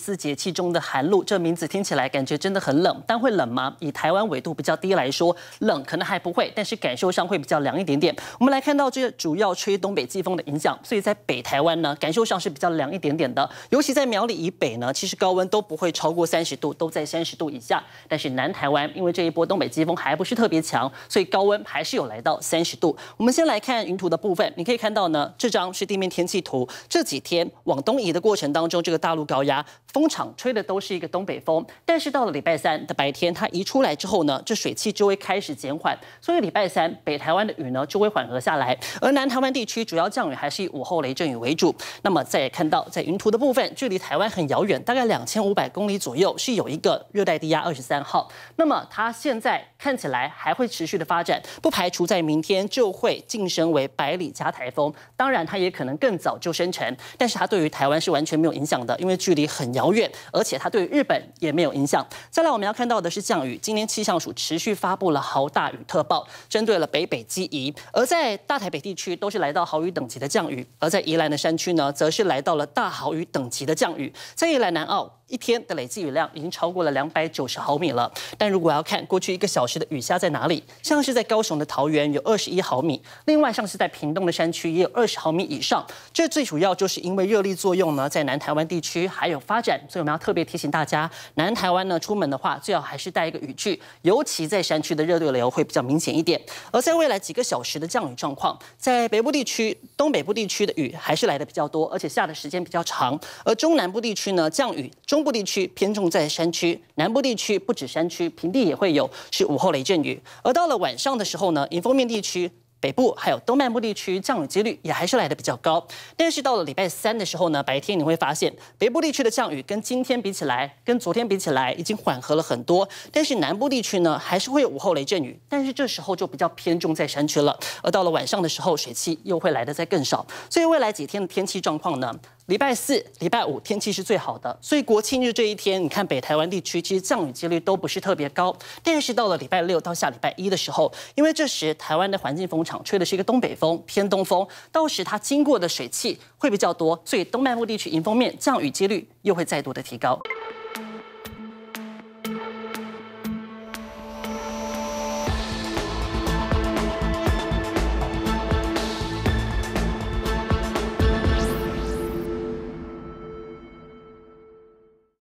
四节气中的寒露，这名字听起来感觉真的很冷，但会冷吗？以台湾纬度比较低来说，冷可能还不会，但是感受上会比较凉一点点。我们来看到这主要吹东北季风的影响，所以在北台湾呢，感受上是比较凉一点点的。尤其在苗栗以北呢，其实高温都不会超过三十度，都在三十度以下。但是南台湾因为这一波东北季风还不是特别强，所以高温还是有来到三十度。我们先来看云图的部分，你可以看到呢，这张是地面天气图。这几天往东移的过程当中，这个大陆高压。风场吹的都是一个东北风，但是到了礼拜三的白天，它一出来之后呢，这水汽就会开始减缓，所以礼拜三北台湾的雨呢就会缓和下来，而南台湾地区主要降雨还是以午后雷阵雨为主。那么再看到在云图的部分，距离台湾很遥远，大概两千五百公里左右，是有一个热带低压二十三号。那么它现在看起来还会持续的发展，不排除在明天就会晋升为百里加台风，当然它也可能更早就生成，但是它对于台湾是完全没有影响的，因为距离很遥。遥远，而且它对日本也没有影响。再来，我们要看到的是降雨。今天气象署持续发布了豪大雨特报，针对了北北基宜，而在大台北地区都是来到豪雨等级的降雨，而在宜兰的山区呢，则是来到了大豪雨等级的降雨。在宜兰南澳。一天的累计雨量已经超过了两百九十毫米了。但如果要看过去一个小时的雨下在哪里，像是在高雄的桃园有二十一毫米，另外像是在屏东的山区也有二十毫米以上。这最主要就是因为热力作用呢，在南台湾地区还有发展，所以我们要特别提醒大家，南台湾呢出门的话最好还是带一个雨具，尤其在山区的热对流会比较明显一点。而在未来几个小时的降雨状况，在北部地区、东北部地区的雨还是来的比较多，而且下的时间比较长。而中南部地区呢降雨中。部地区偏重在山区，南部地区不止山区，平地也会有是午后雷阵雨。而到了晚上的时候呢，迎风面地区、北部还有东半部地区降雨几率也还是来的比较高。但是到了礼拜三的时候呢，白天你会发现北部地区的降雨跟今天比起来，跟昨天比起来已经缓和了很多。但是南部地区呢，还是会有午后雷阵雨。但是这时候就比较偏重在山区了。而到了晚上的时候，水汽又会来的再更少。所以未来几天的天气状况呢？礼拜四、礼拜五天气是最好的，所以国庆日这一天，你看北台湾地区其实降雨几率都不是特别高。但是到了礼拜六到下礼拜一的时候，因为这时台湾的环境风场吹的是一个东北风、偏东风，到时它经过的水汽会比较多，所以东半部地区迎风面降雨几率又会再度的提高。